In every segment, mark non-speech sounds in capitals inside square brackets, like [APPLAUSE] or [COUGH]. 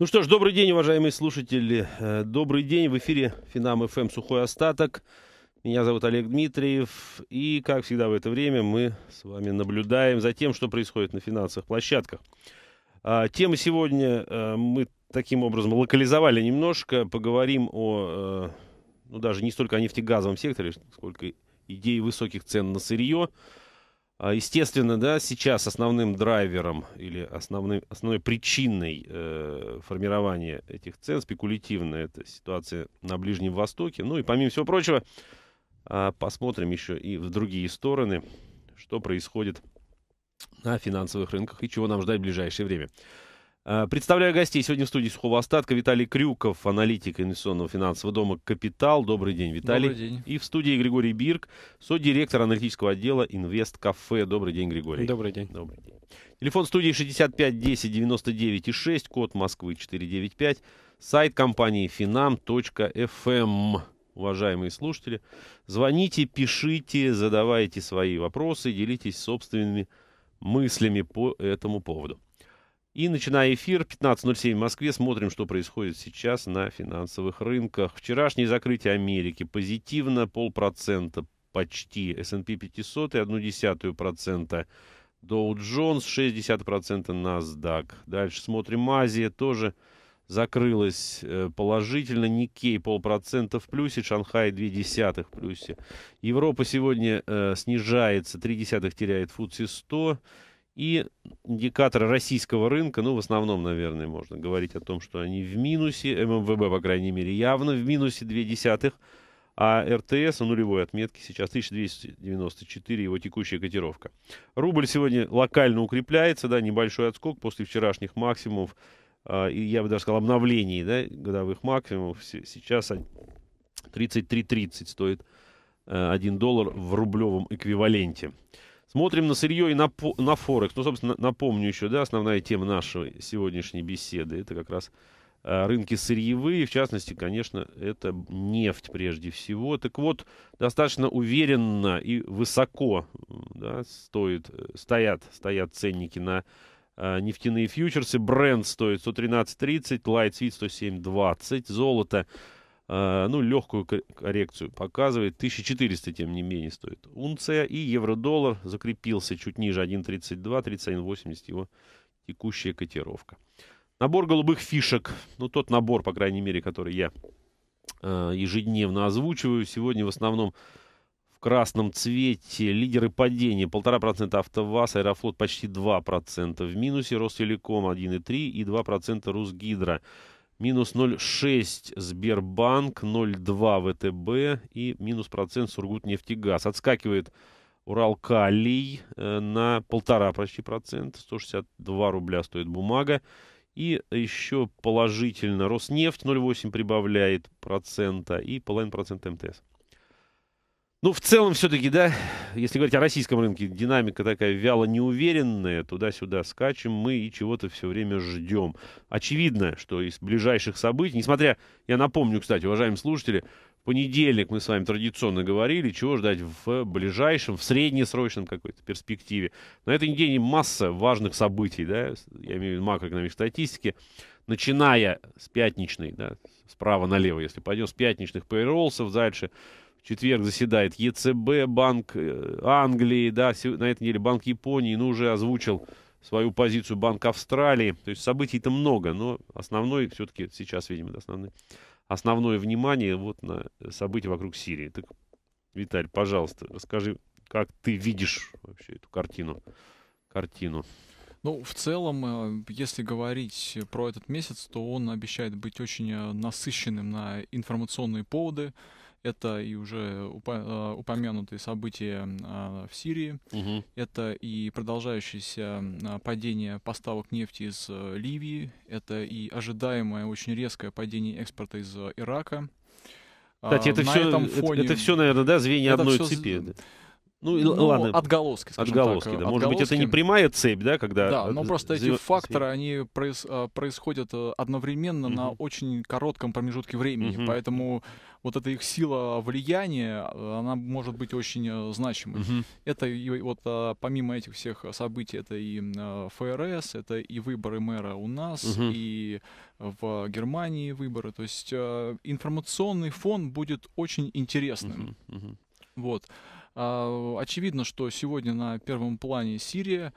Ну что ж, добрый день, уважаемые слушатели. Э, добрый день. В эфире Финам ФМ Сухой Остаток. Меня зовут Олег Дмитриев. И, как всегда в это время, мы с вами наблюдаем за тем, что происходит на финансовых площадках. А, тема сегодня э, мы таким образом локализовали немножко. Поговорим о, э, ну даже не столько о нефтегазовом секторе, сколько идеи высоких цен на сырье – а, естественно, да, сейчас основным драйвером или основной основной причиной э, формирования этих цен спекулятивно это ситуация на Ближнем Востоке. Ну и помимо всего прочего, э, посмотрим еще и в другие стороны, что происходит на финансовых рынках и чего нам ждать в ближайшее время. Э, представляю гостей сегодня в студии Сухого Остатка. Виталий Крюков, аналитик инвестиционного финансового дома «Капитал». Добрый день, Виталий. Добрый день. И в студии Григорий Бирк, содиректор аналитического отдела «Инвест Кафе». Добрый день, Григорий. Добрый день. Добрый день. Телефон студии 65 10 99 и 6, код Москвы 495, сайт компании finam.fm. Эм. Уважаемые слушатели, звоните, пишите, задавайте свои вопросы, делитесь собственными мыслями по этому поводу. И начиная эфир, 15.07 в Москве, смотрим, что происходит сейчас на финансовых рынках. Вчерашнее закрытие Америки позитивно полпроцента почти. S&P 500 и одну десятую процента. Dow Jones 60 0,6%. NASDAQ. Дальше смотрим Азия тоже закрылась э, положительно. Никей полпроцента в плюсе, Шанхай десятых в плюсе. Европа сегодня э, снижается, десятых теряет футси 100. И индикаторы российского рынка, ну, в основном, наверное, можно говорить о том, что они в минусе, ММВБ, по крайней мере, явно в минусе 2 десятых, а РТС на нулевой отметке сейчас 1294, его текущая котировка. Рубль сегодня локально укрепляется, да, небольшой отскок после вчерашних максимумов, э, и я бы даже сказал обновлений, да, годовых максимумов. Сейчас 33.30 стоит э, 1 доллар в рублевом эквиваленте. Смотрим на сырье и на, на Форекс. Ну, собственно, напомню еще, да, основная тема нашей сегодняшней беседы, это как раз э, рынки сырьевые, в частности, конечно, это нефть прежде всего. Так вот, достаточно уверенно и высоко да, стоит, э, стоят, стоят ценники на э, нефтяные фьючерсы. Бренд стоит 113.30, Light Sweet 107.20, золото Э, ну, легкую коррекцию показывает. 1400, тем не менее, стоит унция. И евро-доллар закрепился чуть ниже 1.32, 31.80 его текущая котировка. Набор голубых фишек, ну, тот набор, по крайней мере, который я э, ежедневно озвучиваю. Сегодня в основном в красном цвете лидеры падения. полтора процента АвтоВАЗ, Аэрофлот почти 2% в минусе, Ростелеком 1,3% и 2% Русгидро минус 0,6 Сбербанк, 0,2 ВТБ и минус процент Сургутнефтегаз. Отскакивает Уралкалий э, на полтора почти процент, 162 рубля стоит бумага. И еще положительно Роснефть 0,8 прибавляет процента и половин процента МТС. Ну, в целом все-таки, да, если говорить о российском рынке, динамика такая вяло неуверенная, туда-сюда скачем мы и чего-то все время ждем. Очевидно, что из ближайших событий, несмотря, я напомню, кстати, уважаемые слушатели, в понедельник мы с вами традиционно говорили, чего ждать в ближайшем, в среднесрочном какой-то перспективе. На этой неделе масса важных событий, да, я имею в виду макроэкономические статистики, начиная с пятничной, да, справа налево, если пойдем, с пятничных пейролсов а дальше, четверг заседает ЕЦБ, Банк э, Англии, да, на этой неделе Банк Японии, ну, уже озвучил свою позицию Банк Австралии. То есть событий-то много, но основной все-таки сейчас, видимо, основной, основное внимание вот на события вокруг Сирии. Так, Виталь, пожалуйста, расскажи, как ты видишь вообще эту картину? картину. Ну, в целом, э, если говорить про этот месяц, то он обещает быть очень э, насыщенным на информационные поводы. Это и уже э, упомянутые события а, в Сирии, угу. это и продолжающееся а, падение поставок нефти из э, Ливии, это и ожидаемое очень резкое падение экспорта из э, Ирака. Кстати, а, это, На все, этом фоне... это, это все, наверное, да, звенья это одной все... цепи. Да? Ну, ну, ладно. Отголоски, Отголоски, так. да. Может быть, это не прямая цепь, да, когда... Да, но просто эти факторы, они проис... происходят одновременно угу. на очень коротком промежутке времени, угу. поэтому вот эта их сила влияния, э, она может быть очень э, значимой. Угу. Это и вот э, помимо этих всех событий, это и ФРС, это и выборы мэра у нас, угу. и в Германии выборы. То есть информационный фон будет очень интересным. Угу. Угу. Вот. А, очевидно, что сегодня на первом плане Сирия.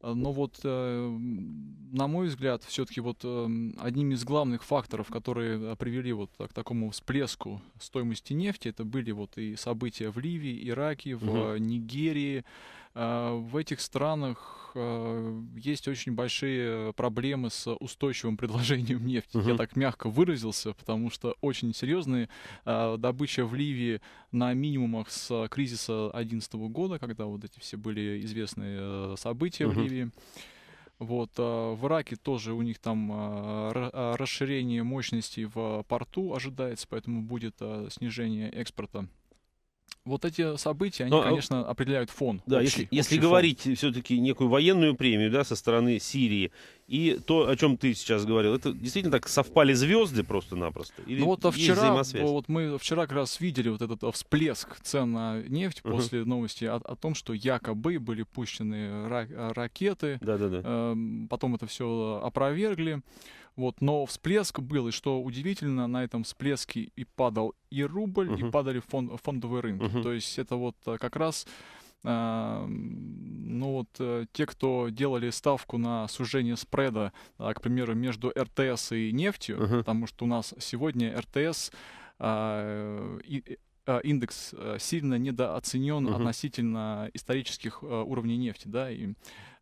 Э, но вот, эм, на мой взгляд, все-таки вот эм, одним из главных факторов, которые э, привели вот к такому всплеску стоимости нефти, это были вот и события в Ливии, Ираке, в угу. Нигерии, а, в этих странах а, есть очень большие проблемы с устойчивым предложением [LAUGHS] нефти. Угу. Я так мягко выразился, потому что очень серьезные а, добыча в Ливии на минимумах с кризиса 2011 года, когда вот эти все были известные события угу. в Ливии. Вот, в Ираке тоже у них там расширение мощностей в порту ожидается, поэтому будет снижение экспорта вот эти события, они, Но, э, конечно, определяют фон. Да, общий, если, если общий говорить все-таки некую военную премию да, со стороны Сирии, и то, о чем ты сейчас говорил, это действительно так совпали звезды просто-напросто? Или ну вот а вчера, вот мы вчера как раз видели вот этот а, всплеск цен на нефть uh-huh. после новости о, о том, что якобы были пущены а, ракеты. Да-да-да. Э, эм, потом это все опровергли. Вот, но всплеск был, и что удивительно, на этом всплеске и падал и рубль, uh-huh. и падали фон, фондовые рынки. Uh-huh. То есть это вот э, как раз э, ну вот э, те, кто делали ставку на сужение спреда, к примеру, между РТС и нефтью, uh-huh. потому что у нас сегодня РТС и индекс сильно недооценен uh-huh. относительно исторических уровней нефти, да, и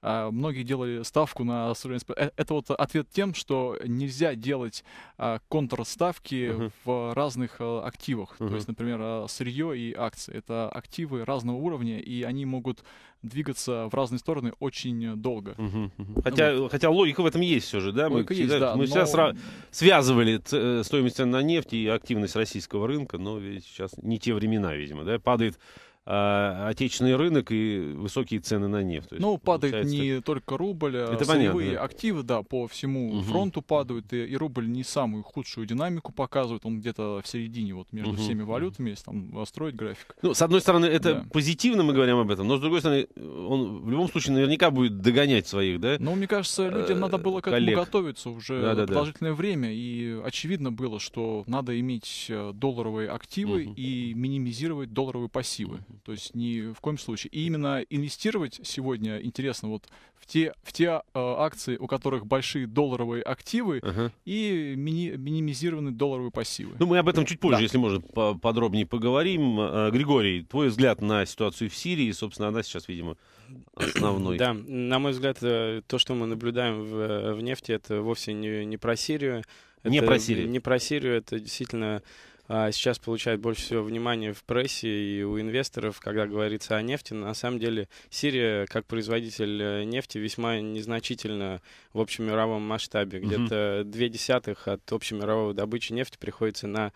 а, многие делали ставку на суверенность. Э, это вот ответ тем, что нельзя делать а, контрставки uh-huh. в разных а, активах. Uh-huh. То есть, например, сырье и акции. Это активы разного уровня, и они могут двигаться в разные стороны очень долго. Угу, угу. Хотя, вот. хотя логика в этом есть все же, да? Логика мы есть, всегда, да, мы но... всегда сра... связывали э, стоимость на нефть и активность российского рынка, но ведь сейчас не те времена, видимо, да? Падает а, отечественный рынок и высокие цены на нефть. Есть, ну, падает не так... только рубль, а Это сырьевые да. активы, да, по всему угу. фронту падают, и, и рубль не самую худшую динамику показывает, он где-то в середине вот между угу. всеми валютами, если там строить график. Ну, с одной стороны, это да. позитивно мы говорим об этом, но с другой стороны, он в любом случае наверняка будет догонять своих, да? Ну, мне кажется, э, людям надо было к этому готовиться уже да, да, продолжительное да. время, и очевидно было, что надо иметь э, долларовые активы угу. и минимизировать долларовые пассивы. То есть ни в коем случае. И именно инвестировать сегодня интересно вот в те, в те э, акции, у которых большие долларовые активы ага. и мини, минимизированы долларовые пассивы. Ну, мы об этом э, чуть позже, да. если можно, по подробнее поговорим. Э, Григорий, твой взгляд на ситуацию в Сирии, собственно, она сейчас, видимо, основной. Да, на мой взгляд, э, то, что мы наблюдаем в, в нефти, это вовсе не, не про Сирию. Это не про Сирию. Не про Сирию, это действительно а сейчас получает больше всего внимания в прессе и у инвесторов, когда говорится о нефти. На самом деле Сирия, э, как производитель э, нефти, весьма незначительно в общемировом масштабе. Где-то две десятых от общемировой добычи нефти приходится на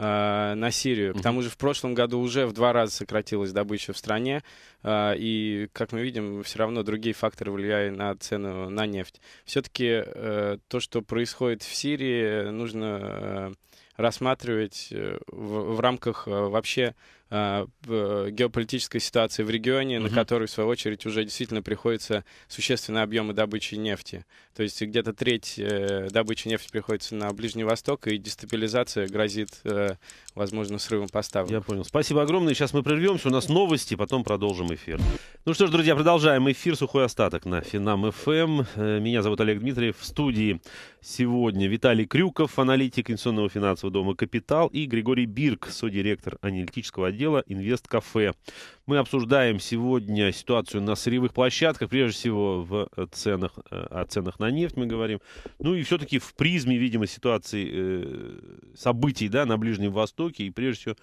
а, на Сирию. К тому же в прошлом году уже в два раза сократилась добыча в стране, а, и, как мы видим, все равно другие факторы влияют на цену на нефть. Все-таки э, то, что происходит в Сирии, нужно рассматривать э, в, в рамках э, вообще а, геополитической ситуации в регионе, угу. на которую, в свою очередь, уже действительно приходится существенные объемы добычи нефти. То есть где-то треть э, добычи нефти приходится на Ближний Восток, и дестабилизация грозит, э, возможно, срывом поставок. Я понял. Спасибо огромное. Сейчас мы прервемся. У нас новости, потом продолжим эфир. Ну что ж, друзья, продолжаем эфир. Сухой остаток на Финам ФМ. Эм. Э, меня зовут Олег Дмитриев. В студии сегодня Виталий Крюков, аналитик инвестиционного финансового дома «Капитал», и Григорий Бирк, содиректор аналитического отдела отдела «Инвесткафе». Мы обсуждаем сегодня ситуацию на сырьевых площадках, прежде всего в э, ценах, э, о ценах на нефть мы говорим. Ну и все-таки в призме, видимо, ситуации э, событий да, на Ближнем Востоке и прежде всего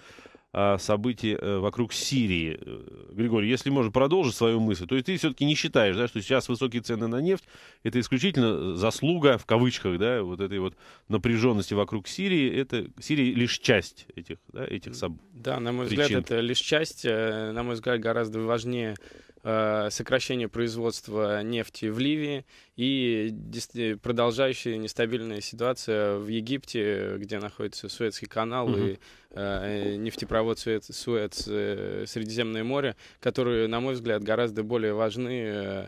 а, событий э, вокруг Сирии. Э, Григорий, если можно продолжить свою мысль, то есть ты все-таки не считаешь, да, что сейчас высокие цены на нефть это исключительно э, заслуга, в кавычках, да, вот этой вот напряженности вокруг Сирии, это Сирия лишь часть этих, да, этих событий. Да, на мой причин. взгляд, это лишь часть, на мой взгляд, гораздо важнее Э, сокращение производства нефти в Ливии и э, продолжающая нестабильная ситуация в Египте, где находится Суэцкий канал угу. и э, нефтепровод Суэц, Суэц э, Средиземное море, которые, на мой взгляд, гораздо более важны э,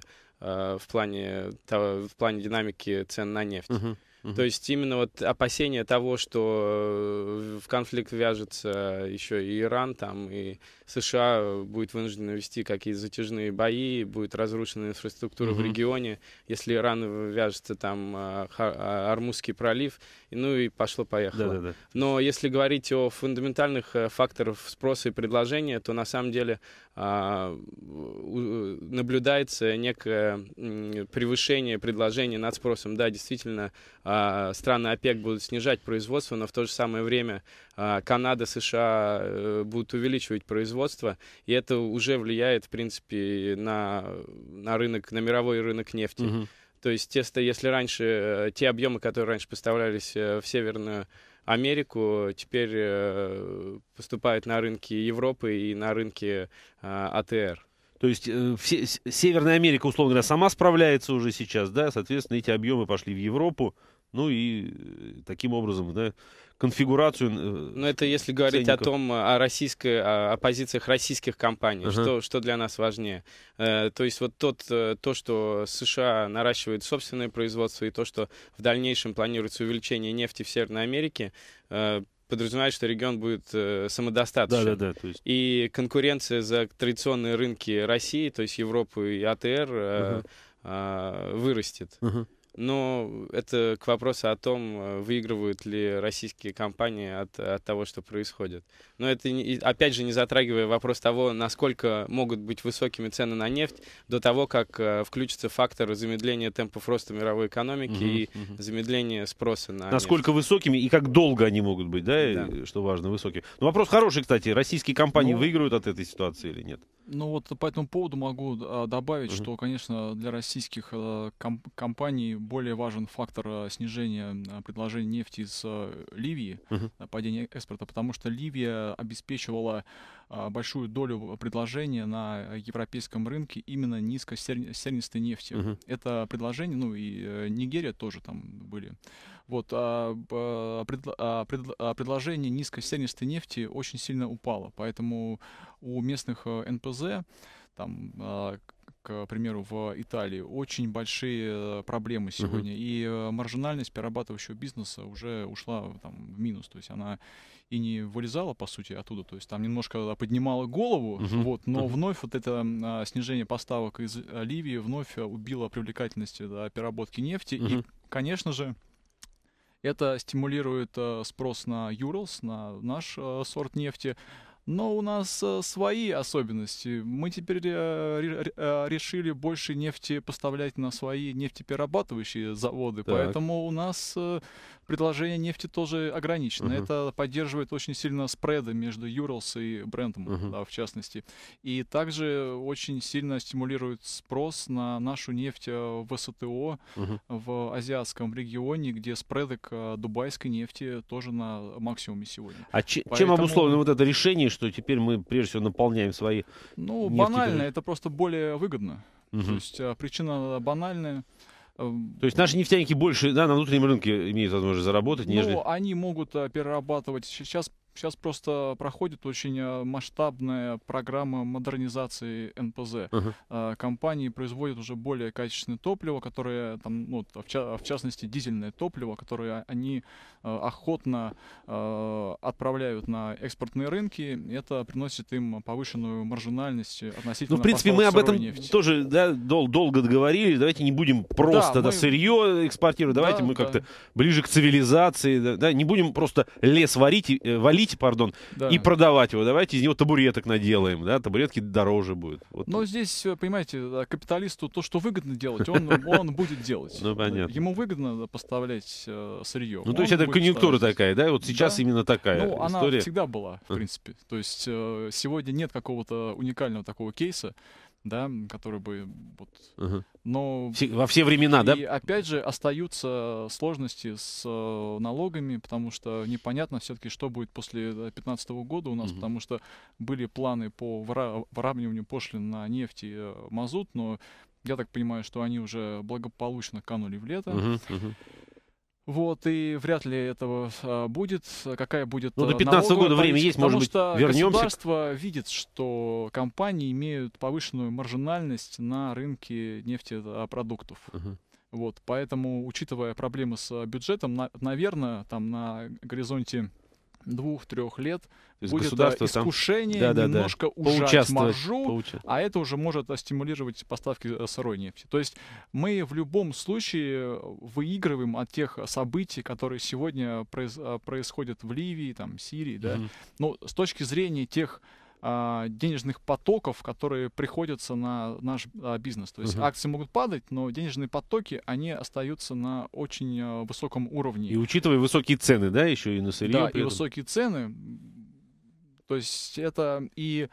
в плане, в плане динамики цен на нефть. Угу. Угу. То есть именно вот опасение того, что э, в конфликт вяжется еще и Иран, там и США будет вынуждены вести какие-то затяжные бои, будет разрушена инфраструктура угу. в регионе, если Иран вяжется там а, а, Армузский пролив, ну и пошло-поехало. Да, да, да. Но если говорить о фундаментальных э, факторах спроса и предложения, то на самом деле а, э, наблюдается некое превышение предложения над спросом. Да, действительно, а, страны ОПЕК будут снижать производство, но в то же самое время а, Канада, США э, будут увеличивать производство, и это уже влияет, в принципе, на, на рынок, на мировой рынок нефти. Угу. То есть, тесто, если раньше э, те объемы, которые раньше поставлялись э, в Северную Америку, теперь поступают на рынки Европы и на рынки АТР. А то есть э, все, Северная Америка, условно говоря, сама справляется уже сейчас, да, соответственно, эти объемы пошли в Европу, ну и э, таким образом, да, конфигурацию. Э, Но это если говорить ценников. о том, э, о российской, о позициях российских компаний, uh-huh. что, что для нас важнее. Э, то есть вот тот, то, что США наращивает собственное производство и то, что в дальнейшем планируется увеличение нефти в Северной Америке, э, подразумевает, что регион будет э, самодостаточен. Да, да, да, есть... И конкуренция за традиционные рынки России, то есть Европы и АТР, э, Uh-huh. э, вырастет. Uh-huh. Но это к вопросу о том, э, выигрывают ли российские компании от, от того, что происходит. Но это, не, опять же, не затрагивая вопрос того, насколько могут быть высокими цены на нефть до того, как э, включится фактор замедления темпов роста мировой экономики угу, и угу. замедления спроса на Насколько нефть. высокими и как долго они могут быть, да, да. что важно, высокие. Но ну, вопрос хороший, кстати. Российские компании ну, выигрывают от этой ситуации или нет? Ну вот по этому поводу могу а, добавить, угу. что, конечно, для российских э, комп компаний более важен фактор э, снижения э, предложения нефти из э, Ливии, угу. падения экспорта, потому что Ливия обеспечивала большую долю предложения на европейском рынке именно низкосернистой нефти. Угу. Это предложение, ну и Нигерия тоже там были. Вот, а, предло, а, предло, а, а предложение низкосернистой нефти очень сильно упало, поэтому у местных НПЗ там, а, к примеру, в Италии очень большие э, проблемы сегодня, угу. и э, маржинальность перерабатывающего бизнеса уже ушла э, там, в минус, то есть она и не вылезала, по сути, оттуда, то есть там немножко поднимала голову, угу. вот, но угу. вновь вот это а, снижение поставок из Ливии вновь убило привлекательность да, переработки нефти, угу. и, конечно же, это стимулирует спрос на Юрлс, на наш сорт нефти, но у нас э, свои особенности. Мы теперь э, э, решили больше нефти поставлять на свои нефтеперерабатывающие заводы, так. поэтому у нас предложение нефти тоже ограничено. Угу. Это поддерживает очень сильно спреды между Юрлс и брендом, угу. да, в частности. И также очень сильно стимулирует спрос на нашу нефть в СТО угу. в азиатском регионе, где спреды к дубайской нефти тоже на максимуме сегодня. А Поэтому... чем обусловлено вот это решение, что теперь мы прежде всего наполняем свои. Ну, банально, это просто более выгодно. Угу. То есть а, причина банальная. Эм, То есть наши нефтяники больше да, на внутреннем рынке имеют возможность заработать, нежели... Ну, они могут а, перерабатывать. Сейчас Сейчас просто проходит очень э, масштабная программа модернизации НПЗ. Uh-huh. Компании производят уже более качественное топливо, которое там, ну, в, частности, дизельное топливо, которое а, они э, охотно отправляют на экспортные рынки. Это приносит им повышенную маржинальность относительно. Ну, в принципе, мы об этом нефти. тоже да, дол- долго говорили. Давайте не будем просто да, мы... сырье экспортировать. Давайте да, мы как-то ближе к цивилизации. Да, да, не будем просто лес варить, валить хранить, пардон, да. и продавать его. Давайте из него табуреток наделаем, да, табуретки дороже будут. Вот. Но здесь, э, понимаете, а, капиталисту то, что выгодно делать, он, он будет делать. Ну, понятно. Ему выгодно поставлять э, сырье. Ну, то есть это конъюнктура такая, да, вот сейчас именно такая ну, она всегда была, в принципе. То есть э, сегодня нет какого-то уникального такого кейса, да, который бы вот, uh-huh. но во все времена, и, да? И опять же остаются сложности с э, налогами, потому что непонятно все-таки, что будет после 2015 э, года у нас, uh-huh. потому что были планы по выравниванию пошлин на нефть и э, мазут, но я так понимаю, что они уже благополучно канули в лето. Uh-huh, uh-huh. Вот, и вряд ли этого а, будет. А, какая будет Ну, до 15 а, года время есть, может быть, вернемся. государство видит, что компании имеют повышенную маржинальность на рынке нефтепродуктов. Вот, поэтому, учитывая проблемы с бюджетом, на, наверное, там на горизонте двух-трех лет будет э, искушение там... да, немножко да. ужать маржу, поучаствовать. а это уже может стимулировать поставки э, сырой нефти. То есть мы в любом случае э, выигрываем от тех событий, которые сегодня произ... происходят в Ливии, там, Сирии, да. Mm-hmm. Но с точки зрения тех а, денежных потоков, которые приходятся на наш а, бизнес. То есть uh-huh. акции могут падать, но денежные потоки, они остаются на очень а, высоком уровне. И учитывая высокие цены, да, еще и на сырье. Да, и высокие цены. То есть это и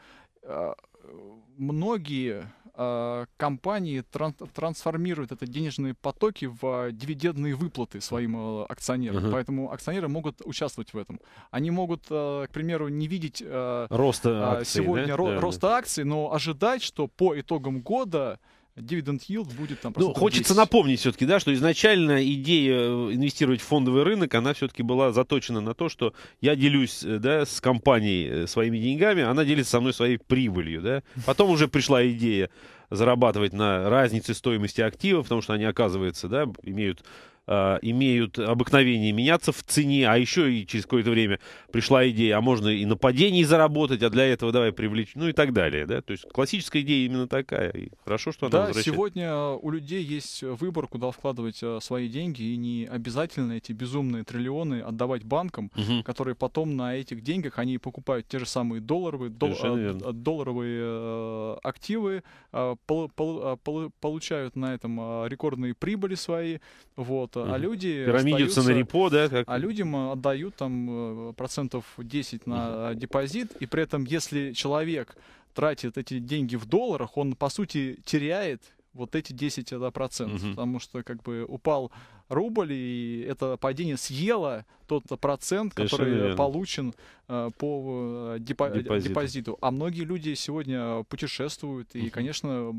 многие Э, компании тран трансформируют это денежные потоки в э, дивидендные выплаты своим э, акционерам. Uh -huh. Поэтому акционеры могут участвовать в этом. Они могут, к примеру, не видеть роста акций, сегодня да? ро да, роста да. акций, но ожидать, что по итогам года Дивиденд yield будет там... Ну, хочется 10. напомнить все-таки, да, что изначально идея э, инвестировать в фондовый рынок, она все-таки была заточена на то, что я делюсь, э, да, с компанией э, своими деньгами, она делится со мной своей прибылью, да. Потом уже пришла идея зарабатывать на разнице стоимости активов, потому что они, оказывается, да, имеют а, имеют обыкновение меняться в цене, а еще и через какое-то время пришла идея, а можно и нападений заработать, а для этого давай привлечь, ну и так далее, да, то есть классическая идея именно такая, и хорошо, что она Да, сегодня у людей есть выбор, куда вкладывать а, свои деньги, и не обязательно эти безумные триллионы отдавать банкам, угу. которые потом на этих деньгах они покупают те же самые долларовые, дол, а, долларовые активы, пол, пол, пол, получают на этом рекордные прибыли свои, вот, угу. а люди... Пирамидятся остаются, да? Как? А людям отдают там э, процентов 10 на угу. депозит, и при этом, если человек тратит эти деньги в долларах, он, по сути, теряет вот эти 10%, угу. Э, потому что как бы упал рубль, и это падение съело тот процент, который верно. получен э, по э, депо- депозиту. депозиту. А многие люди сегодня путешествуют, и, угу. конечно,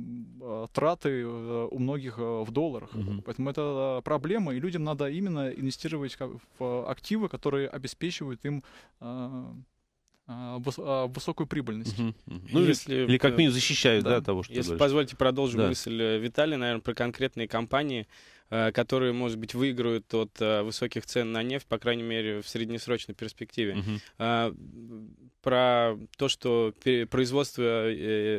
э, траты у многих в долларах. Угу. Поэтому это проблема, и людям надо именно инвестировать в активы, которые обеспечивают им... Э, а, а, высокую прибыльность. Угу, угу. Ну, если, или как э, минимум защищают да, да, того, что Если позвольте, продолжу да. мысль э, Виталия, наверное, про конкретные компании, э, которые, может быть, выиграют от высоких цен на нефть, по крайней мере, в среднесрочной перспективе. Угу. Про то, что производство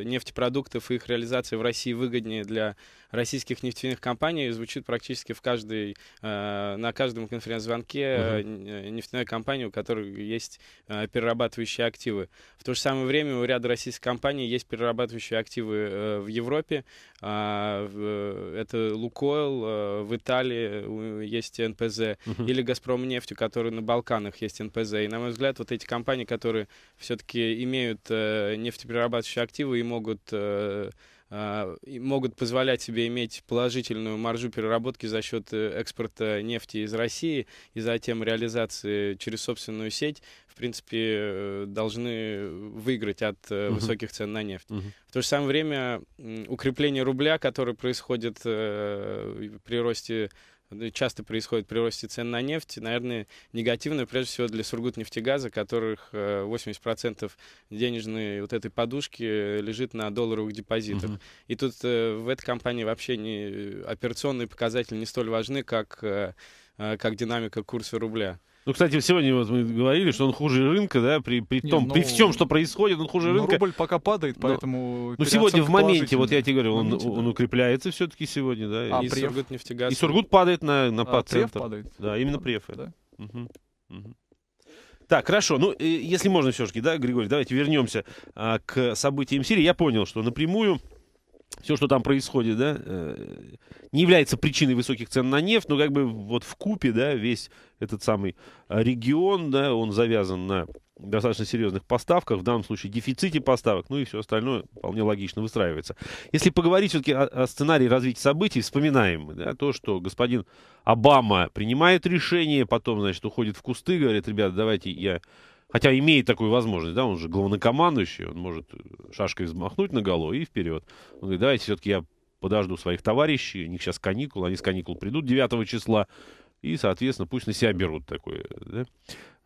нефтепродуктов и их реализация в России выгоднее для российских нефтяных компаний звучит практически в каждой, э, на каждом конференц-звонке э, uh-huh. Э, нефтяной компании, у которой есть э, перерабатывающие активы. В то же самое время у ряда российских компаний есть перерабатывающие активы э, в Европе. А, э, это Лукойл, э, в Италии есть НПЗ, uh-huh. или Газпром нефть, у которой на Балканах есть НПЗ. И, на мой взгляд, вот эти компании, которые все-таки имеют э, нефтеперерабатывающие активы и могут э, а, могут позволять себе иметь положительную маржу переработки за счет э, экспорта нефти из России и затем реализации через собственную сеть, в принципе, э, должны выиграть от угу. высоких цен на нефть. Угу. В то же самое время укрепление рубля, которое происходит при росте Э, часто происходит при росте цен на нефть, наверное, негативно прежде всего для Сургутнефтегаза, которых 80% э, денежной вот этой подушки э, лежит на долларовых депозитах. Угу. И тут в этой компании вообще не, операционные показатели не столь важны, как, как динамика курса рубля. Ну, кстати, сегодня вот мы говорили, что он хуже рынка, да, при, при том, не, ну, при всем, что происходит, он хуже ну, рынка. Рубль пока падает, поэтому... Ну, сегодня в моменте, вот я тебе говорю, он, моменте, он да. укрепляется все-таки сегодня, да. А, и, преф. Сургут, нефтегаз. и Сургут падает на, на а, преф падает. Да, именно преф. Да. Угу. Угу. Так, хорошо. Ну, э, если можно все-таки, да, Григорий, давайте вернемся а, к событиям Сирии. Я понял, что напрямую все, что там происходит, да, э, не является причиной высоких цен на нефть, но как бы вот в купе, да, весь этот самый э, регион, да, он завязан на достаточно серьезных поставках, в данном случае дефиците поставок, ну и все остальное вполне логично выстраивается. Если поговорить все-таки о, о сценарии развития событий, вспоминаем да, то, что господин Обама принимает решение, потом, значит, уходит в кусты, говорит, ребята, давайте я Хотя имеет такую возможность, да, он же главнокомандующий, он может шашкой взмахнуть на голову и вперед. Он говорит, давайте все-таки я подожду своих товарищей, у них сейчас каникулы, они с каникул придут 9 числа, и, соответственно, пусть на себя берут такое, да,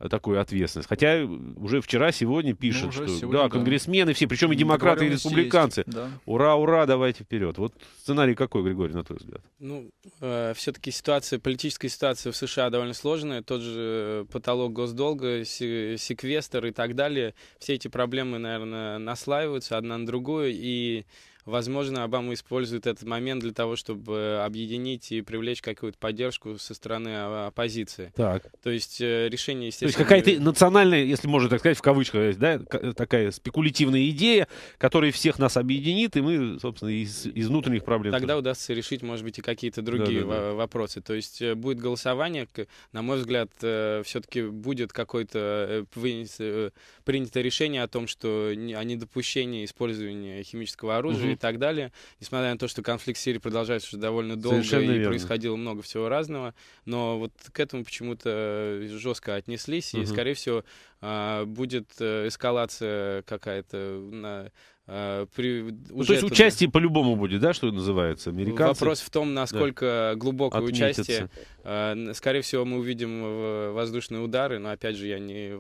такую ответственность. Хотя уже вчера, сегодня ну, пишут, ну, что сегодня, да, да, конгрессмены все, причем и ну, демократы, и республиканцы. Есть, да. Ура, ура, давайте вперед. Вот сценарий какой, Григорий, на твой взгляд? Ну, э, все-таки ситуация, политическая ситуация в США довольно сложная. Тот же э, потолок госдолга, секвестр и так далее. Все эти проблемы, наверное, наслаиваются одна на другую, и Возможно, Обама использует этот момент для того, чтобы объединить и привлечь какую-то поддержку со стороны а, оппозиции. Так. То есть э, решение, естественно... То есть какая-то э, национальная, если можно так сказать, в кавычках, да, такая спекулятивная идея, которая всех нас объединит, и мы, собственно, из, из внутренних проблем... Тогда тоже. удастся решить, может быть, и какие-то другие да, да, да. вопросы. То есть э, будет голосование, на мой взгляд, все-таки будет какое-то принято решение о том, что о недопущении использования химического оружия, и так далее. Несмотря на то, что конфликт в Сирии продолжается уже довольно долго Совершенно и верно. происходило много всего разного, но вот к этому почему-то э, жестко отнеслись, угу. и, скорее всего, а, будет э, эскалация какая-то на Э, при, ну, уже То есть это... участие по-любому будет, да, что называется, американцы? Вопрос в том, насколько да. глубокое Отметятся. участие. Э, скорее всего, мы увидим воздушные удары, но, опять же, я не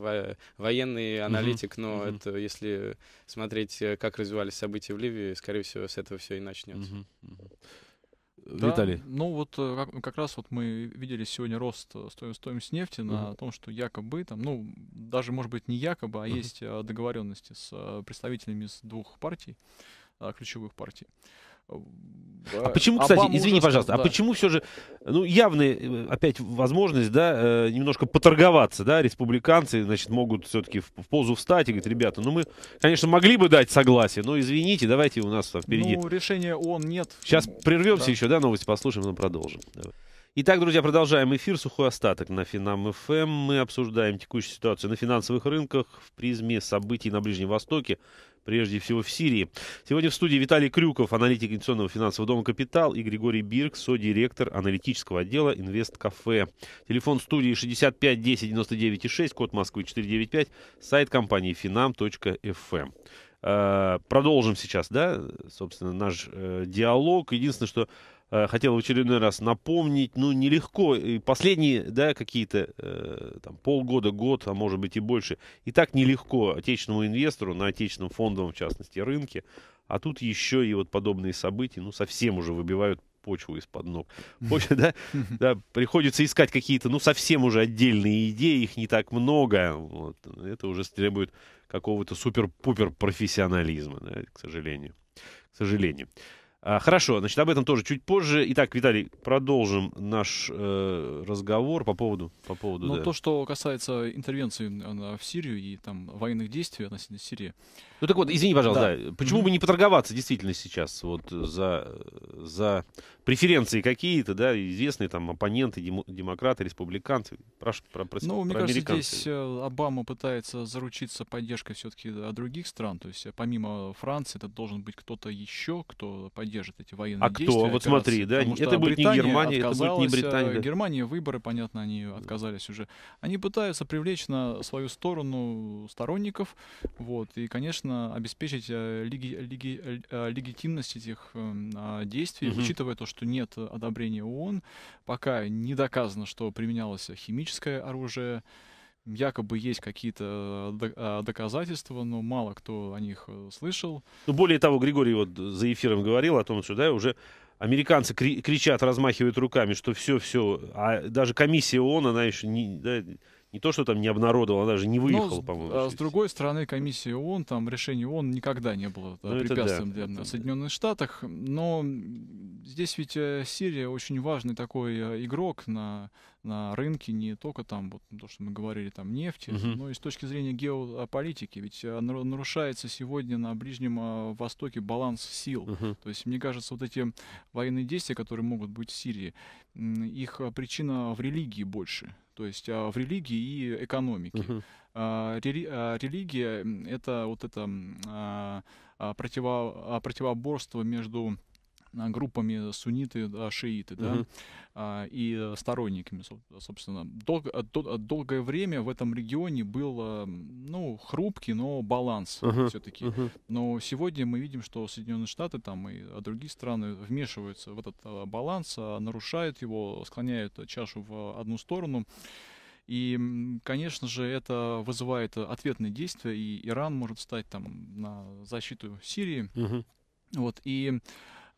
военный аналитик, угу. но угу. это, если смотреть, э, как развивались события в Ливии, скорее всего, с этого все и начнется. Угу. Да, Виталий. Ну вот э, как раз вот мы видели сегодня рост э, стоимости нефти uh -huh. на том, что якобы там, ну даже может быть не якобы, а uh -huh. есть э, договоренности с представителями из двух партий, ключевых партий. Э, а почему, кстати, Обама извини, ужас, пожалуйста, а да. а почему все же, ну, явная э, опять возможность, да, э, немножко поторговаться, да, республиканцы, значит, могут все-таки в, позу встать и говорить, ребята, ну, мы, конечно, могли бы дать согласие, но извините, давайте у нас впереди. Ну, решения ООН нет. Сейчас ну, прервемся да. еще, да, новости послушаем, но продолжим. Давай. Итак, друзья, продолжаем эфир «Сухой остаток» на Финам ФМ. Эм. Мы обсуждаем текущую ситуацию на финансовых рынках в призме событий на Ближнем Востоке прежде всего в Сирии. Сегодня в студии Виталий Крюков, аналитик инвестиционного финансового дома «Капитал» и Григорий Бирк, содиректор аналитического отдела «Инвесткафе». Телефон студии 65 10 99 6, код Москвы 495, сайт компании finam.fm. Эм. Э, продолжим сейчас, да, собственно, наш э, диалог. Единственное, что Э, хотел в очередной раз напомнить, ну, нелегко. И последние, да, какие-то э, там полгода, год, а может быть и больше, и так нелегко отечественному инвестору, на отечественном фондовом, в частности, рынке. А тут еще и вот подобные события, ну, совсем уже выбивают почву из-под ног. Почва, [LAUGHS] да? да, приходится искать какие-то, ну, совсем уже отдельные идеи, их не так много. Вот. Это уже требует какого-то супер-пупер профессионализма, да, к сожалению. К сожалению. А, хорошо, значит, об этом тоже чуть позже. Итак, Виталий, продолжим наш э, разговор по поводу... По поводу ну, да. то, что касается интервенции э, в Сирию и там военных действий относительно Сирии, ну так вот, извини, пожалуйста, да. Да, почему mm-hmm. бы не поторговаться действительно сейчас вот за, за преференции какие-то, да, известные там оппоненты, демократы, республиканцы, про, про, про, Ну, про мне кажется, здесь э, Обама пытается заручиться поддержкой все-таки от э, других стран, то есть э, помимо Франции это должен быть кто-то еще, кто поддержит эти военные а действия. А кто? Вот смотри, да, это будет Британия не Германия, это будет не Британия. Германия выборы, понятно, они отказались уже. Они пытаются привлечь на свою сторону сторонников, вот, и, конечно, нужно обеспечить э, леги, леги, э, э, легитимность этих эм, а, действий, угу. учитывая то, что нет одобрения ООН, пока не доказано, что применялось химическое оружие, якобы есть какие-то а, доказательства, но мало кто о них слышал. Ну, более того, Григорий вот за эфиром говорил о том, что да, уже американцы кричат, размахивают руками, что все, все, а даже комиссия ООН, она еще не, да, не то, что там не обнародовал, она же не ну, выехала, по-моему. А с другой стороны, комиссия ООН, там решение ООН никогда не было ну, препятствием да. для Соединенных Штатах. Но здесь ведь э, Сирия очень важный такой э, игрок на на рынке не только там, вот то, что мы говорили, там нефти, угу. но и с точки зрения геополитики. Ведь э, нарушается сегодня на Ближнем э, Востоке баланс сил. Угу. То есть, мне кажется, вот эти военные действия, которые могут быть в Сирии, их э, причина в религии больше. То есть а, в религии и экономике. Uh-huh. Рели- а, религия это вот это противо- противоборство между а, группами сунниты, да, шииты, да, угу. а, и э, сторонниками, собственно. Дол, дол, а, а, долгое время в этом регионе был, э, ну, хрупкий, но баланс угу. все-таки. Угу. Но сегодня мы видим, что Соединенные Штаты там и другие страны вмешиваются в этот баланс, нарушают его, склоняют чашу в одну сторону. И, конечно же, это вызывает ответные действия, и Иран может стать там на защиту Сирии. Угу. Вот, и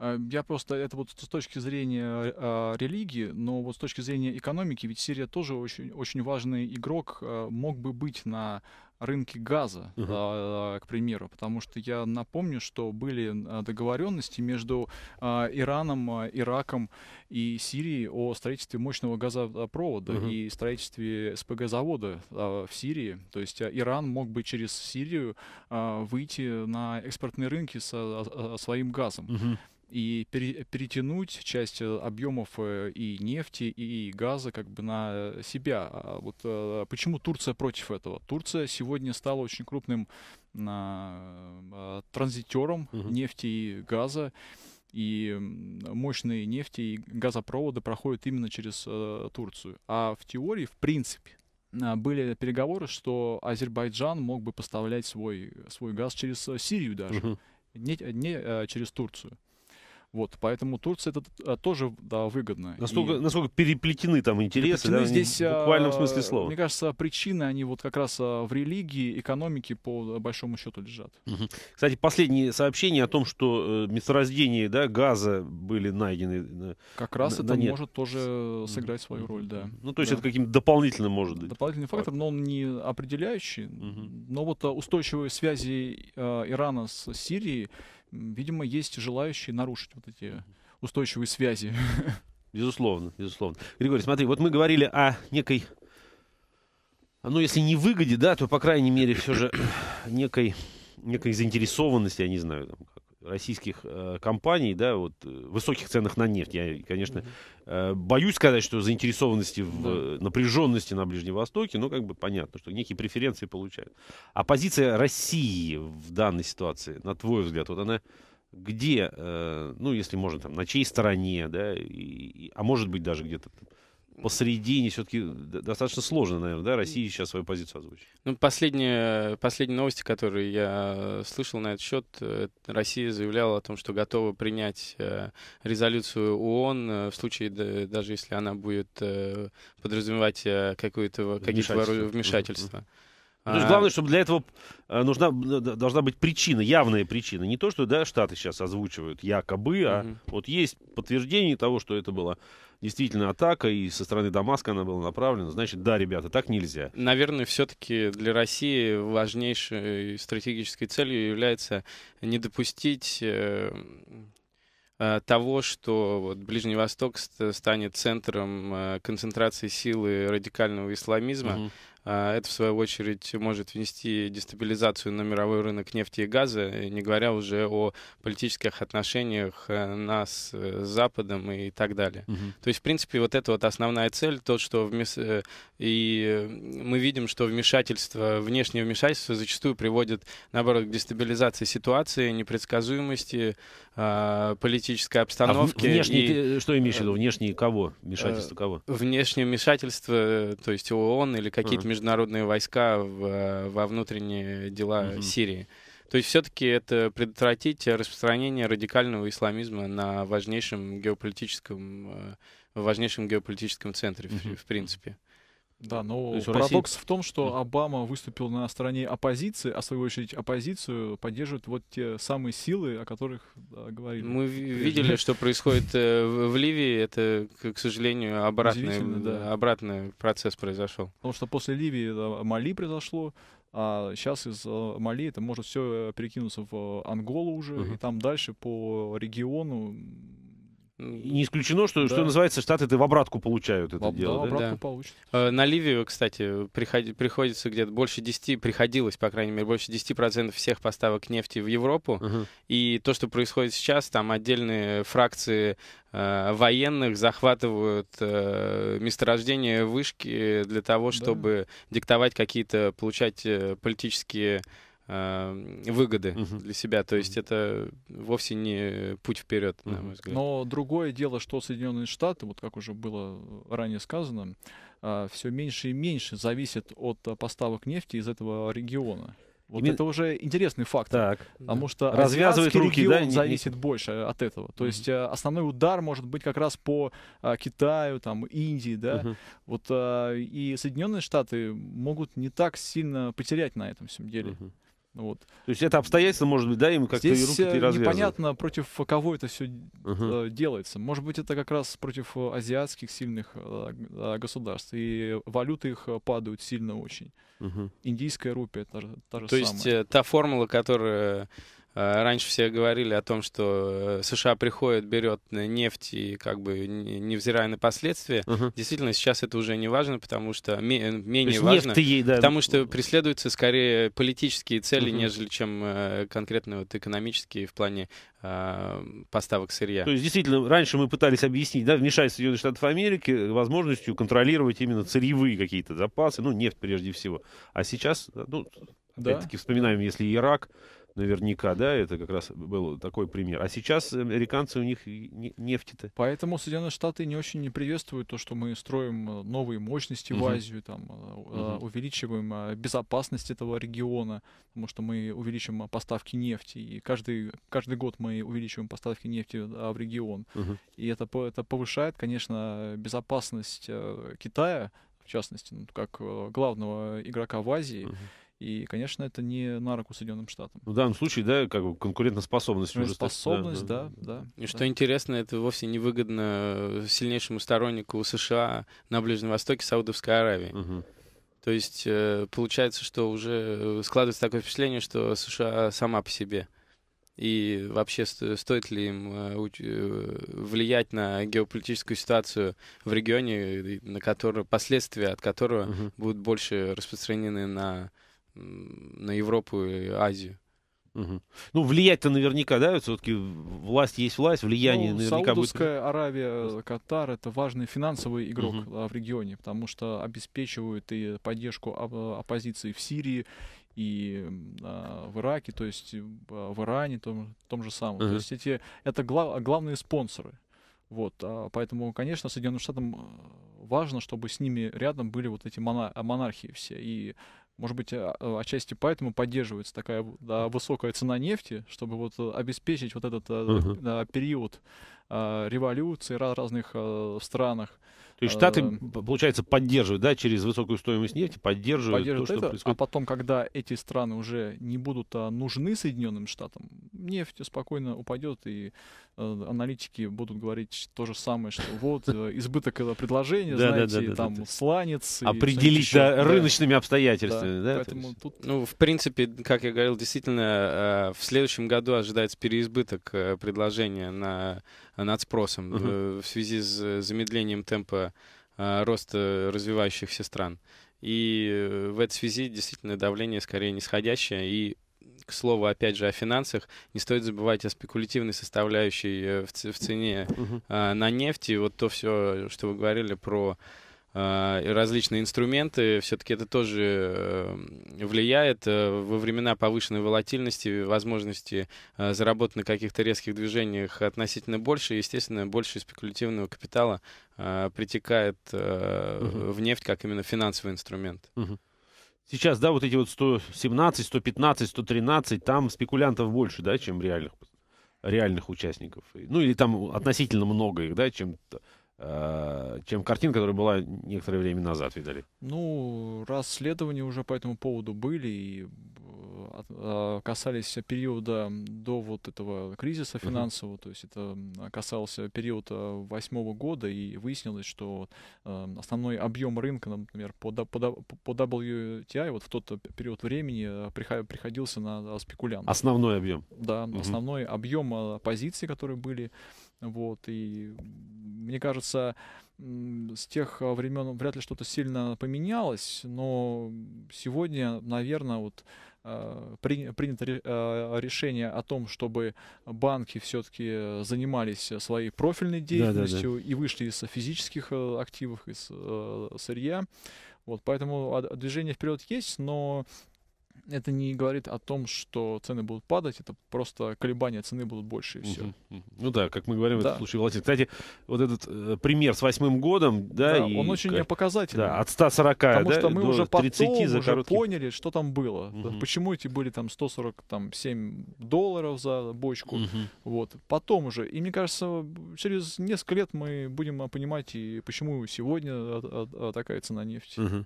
Э, я просто, это вот с точки зрения а, религии, но вот с точки зрения экономики, ведь Сирия тоже очень, очень важный игрок э, мог бы быть на рынке газа, Uh-huh. к примеру, потому что я напомню, что были а, договоренности между Ираном, Ираком и Сирией о строительстве мощного газопровода Uh-huh. и строительстве СПГ-завода в Сирии. То есть Иран мог бы через Сирию выйти на экспортные рынки со своим газом. Uh-huh и перетянуть часть э, объемов э, и нефти, и газа как бы на э, себя. А вот почему Турция против этого? Турция сегодня стала очень крупным а, транзитером угу. нефти и газа и мощные нефти и газопроводы проходят именно через э, Турцию. А в теории, в принципе, а, были переговоры, что Азербайджан мог бы поставлять свой, свой газ через Сирию даже, угу. Uh -huh. не, не э, через Турцию. Вот, поэтому Турция это э, тоже да, выгодно. Насколько, и... насколько переплетены там интересы, переплетены да, здесь, в буквальном э, смысле слова. Мне кажется, причины, они вот как раз э, в религии, экономике по большому счету лежат. Угу. Кстати, последние сообщения о том, что месторождения да, газа были найдены. Как раз на, это на может тоже сыграть свою роль, да. Ну, то есть да. это каким-то дополнительным может быть. Дополнительный фактор, но он не определяющий. Угу. Но вот устойчивые связи Ирана с Сирией видимо, есть желающие нарушить вот эти устойчивые связи. [LAUGHS] Безусловно, безусловно. Григорий, смотри, вот мы говорили о некой, а, ну, если не выгоде, да, то, по крайней мере, все же [CLEARS THROAT] некой, некой заинтересованности, я не знаю, там, российских э, компаний, да, вот э, высоких ценах на нефть. Я, конечно, э, боюсь сказать, что заинтересованности в э, напряженности на Ближнем Востоке, но как бы понятно, что некие преференции получают. А позиция России в данной ситуации, на твой взгляд, вот она где, э, ну, если можно, там, на чьей стороне, да, и, и, а может быть даже где-то посредине все-таки достаточно сложно, наверное, да, России сейчас свою позицию озвучить. Ну, последние, последние новости, которые я э, слышал на этот счет, э, Россия заявляла о том, что готова принять э, резолюцию ООН в случае, даже если она будет подразумевать какое-то, какие-то вмешательства. вмешательства. Ну, то есть а. главное, чтобы для этого э, нужна, должна быть причина, явная причина. Не то, что да, Штаты сейчас озвучивают якобы, а угу. вот есть подтверждение того, что это была действительно атака, и со стороны Дамаска она была направлена. Значит, да, ребята, так нельзя. Наверное, все-таки для России важнейшей стратегической целью является не допустить э, э, того, что вот Ближний Восток станет центром концентрации силы радикального исламизма. Угу. А, это, в свою очередь, может внести дестабилизацию на мировой рынок нефти и газа, не говоря уже о политических отношениях э, нас э, с Западом и так далее. Угу. То есть, в принципе, вот это вот основная цель, то, что вмес... Э, и мы видим, что вмешательство, внешнее вмешательство зачастую приводит, наоборот, к дестабилизации ситуации, непредсказуемости, а, политической а обстановки. А внешний, и... ты, что имеешь в виду? Внешние кого? Вмешательство кого? Внешнее вмешательство, то есть ООН или какие-то угу международные войска в, э, во внутренние дела угу. Сирии. То есть все-таки это предотвратить распространение радикального исламизма на важнейшем геополитическом, э, важнейшем геополитическом центре, угу. в, в принципе. Да, но есть парадокс России... в том, что Обама выступил на стороне оппозиции, а в свою очередь оппозицию поддерживают вот те самые силы, о которых да, говорили. Мы видели, что происходит э, в Ливии, это, к сожалению, обратный, да. обратный процесс произошел. Потому что после Ливии да, Мали произошло, а сейчас из э, Мали это может все перекинуться в Анголу уже, угу. и там дальше по региону не исключено, что, да. что называется, штаты-то в обратку получают это Об, дело. Да, обратку да. получат. Э, на Ливию, кстати, приход, приходится где-то больше 10, приходилось, по крайней мере, больше 10% всех поставок нефти в Европу. Угу. И то, что происходит сейчас, там отдельные фракции э, военных захватывают э, месторождения вышки для того, чтобы да. диктовать какие-то, получать э, политические Эм, выгоды угу. для себя. То есть это вовсе не путь вперед, угу. на мой взгляд. Но другое дело, что Соединенные Штаты, вот как уже было ранее сказано, а, все меньше и меньше зависит от поставок нефти из этого региона. Вот Именно... это уже интересный факт. Так. Потому а что развязывает руки, регион да? Не, зависит больше от этого. То есть mm основной удар может быть как раз по а, Китаю, там, Индии, да. mm Вот а, и Соединенные Штаты могут не так сильно потерять на этом всем деле. mm вот. То есть это обстоятельство, может быть, да, им как-то и руки и непонятно, против кого это все uh-huh. Э, делается. Может быть, это как раз против э, азиатских сильных э, а, государств, и валюты их падают сильно очень. Uh-huh. Индийская рупия, та, та же То самая. То есть та формула, которая Э, раньше все говорили о том, что э, США приходит, берет нефть и как бы невзирая на последствия. Угу. Действительно, сейчас это уже не важно, потому что э, менее важно, ей, да. потому что преследуются скорее политические цели, угу. нежели чем конкретно вот экономические в плане а, поставок сырья. То есть, действительно, раньше мы пытались объяснить, да, вмешать Соединенные Штаты Америки возможностью контролировать именно сырьевые какие-то запасы, ну, нефть прежде всего. А сейчас, ну, да. опять-таки, вспоминаем, если Ирак, наверняка, да, это как раз был такой пример. А сейчас американцы у них нефти-то. Поэтому Соединенные Штаты не очень не приветствуют то, что мы строим э, новые мощности угу. в Азию, там, угу. увеличиваем безопасность этого региона, потому что мы увеличим поставки нефти, и каждый, каждый год мы увеличиваем поставки нефти а, в регион. Угу. И это, это повышает, конечно, безопасность Китая, в частности, ну, как главного игрока в Азии. Угу. И, конечно, это не на руку Соединенным Штатам. Ну ну, в данном случае, да, как бы конкурентоспособность. Конкурентоспособность, уже да, да, да. И что да. интересно, это вовсе не выгодно э, сильнейшему стороннику США на Ближнем Востоке Саудовской Аравии. Угу. То есть э, получается, что уже э, складывается такое впечатление, что США сама по себе. И вообще стоит ли им влиять на геополитическую ситуацию в регионе, на которую, последствия от которого угу. будут больше распространены на на Европу и Азию. Угу. Ну, влиять-то наверняка, да, все-таки власть есть власть, влияние ну, наверняка Саудовская будет... Аравия, э, Катар — это важный финансовый игрок угу. в регионе, потому что обеспечивают и поддержку э, оппозиции в Сирии, и а, в Ираке, то есть э, а, в Иране, том, том же самом. Угу. То есть эти, это глав, главные спонсоры. Вот, а, поэтому, конечно, Соединенным Штатам важно, чтобы с ними рядом были вот эти монархии все. И может быть, а, а, отчасти поэтому поддерживается такая да, высокая цена нефти, чтобы вот э, обеспечить вот этот uh-huh. период а, революции э, в разных странах. То есть Штаты, эм. получается, поддерживают, да, через высокую стоимость нефти, поддерживают, поддерживают то, это, что а происходит. А потом, когда эти страны уже не будут а, нужны Соединенным Штатам, нефть спокойно упадет, и э, аналитики будут говорить то же самое, что вот э, избыток э, предложения, [LAUGHS] знаете, там сланец. Определить да рыночными обстоятельствами, да? Ну, в принципе, как я говорил, действительно, э, в следующем году ожидается переизбыток предложения на над спросом Uh-huh. в связи с э, замедлением темпа э, роста развивающихся стран. И в этой связи действительно давление скорее нисходящее. И, к слову, опять же, о финансах, не стоит забывать о спекулятивной составляющей в цене Uh-huh. на нефть. И вот то все, что вы говорили про а, различные инструменты, все-таки это тоже э, влияет. Э, во времена повышенной волатильности возможности э, заработать на каких-то резких движениях относительно больше, естественно, больше спекулятивного капитала притекает угу. в нефть как именно финансовый инструмент. Угу. Сейчас, да, вот эти вот 117, 115, 113, там спекулянтов больше, да, чем реальных, реальных участников. Ну или там относительно много их, да, чем Э, чем картина, которая была некоторое время назад, видали? Ну, расследования уже по этому поводу были и э, э, касались периода до вот этого кризиса финансового, то есть это касался периода восьмого года, и выяснилось, что основной объем рынка, например, по, WTI вот в тот период времени приходился на спекулянтов. Основной объем? Да, основной объем позиций, которые были вот, и мне кажется, с тех а, времен вряд ли что-то сильно поменялось, но сегодня, наверное, вот а, при, принято а, решение о том, чтобы банки все-таки занимались своей профильной деятельностью да, да, да. и вышли из физических активов, из сырья. Вот, поэтому движение вперед есть, но это не говорит о том, что цены будут падать, это просто колебания цены будут больше, и все. Uh-huh. Uh-huh. Ну да, как мы говорим, да. в этом случае волатильность. Кстати, вот этот э, пример с восьмым годом, да, да и, он очень как, показательный. Да, от 140 Потому да, что мы до уже потом 30 за уже короткий... поняли, что там было. Uh-huh. Почему эти были там 147 долларов за бочку. Uh-huh. Вот. Потом уже, и мне кажется, через несколько лет мы будем понимать, и почему сегодня а, а, а такая цена нефти. Uh-huh.